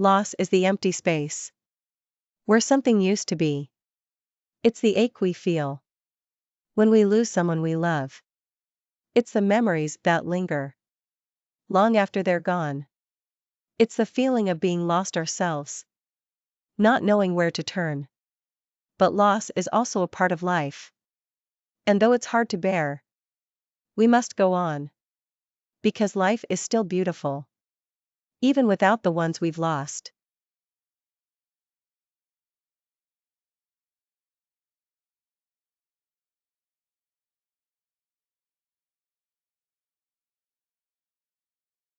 loss is the empty space. Where something used to be. It's the ache we feel. When we lose someone we love. It's the memories that linger. Long after they're gone. It's the feeling of being lost ourselves. Not knowing where to turn. But loss is also a part of life. And though it's hard to bear, we must go on. Because life is still beautiful even without the ones we've lost.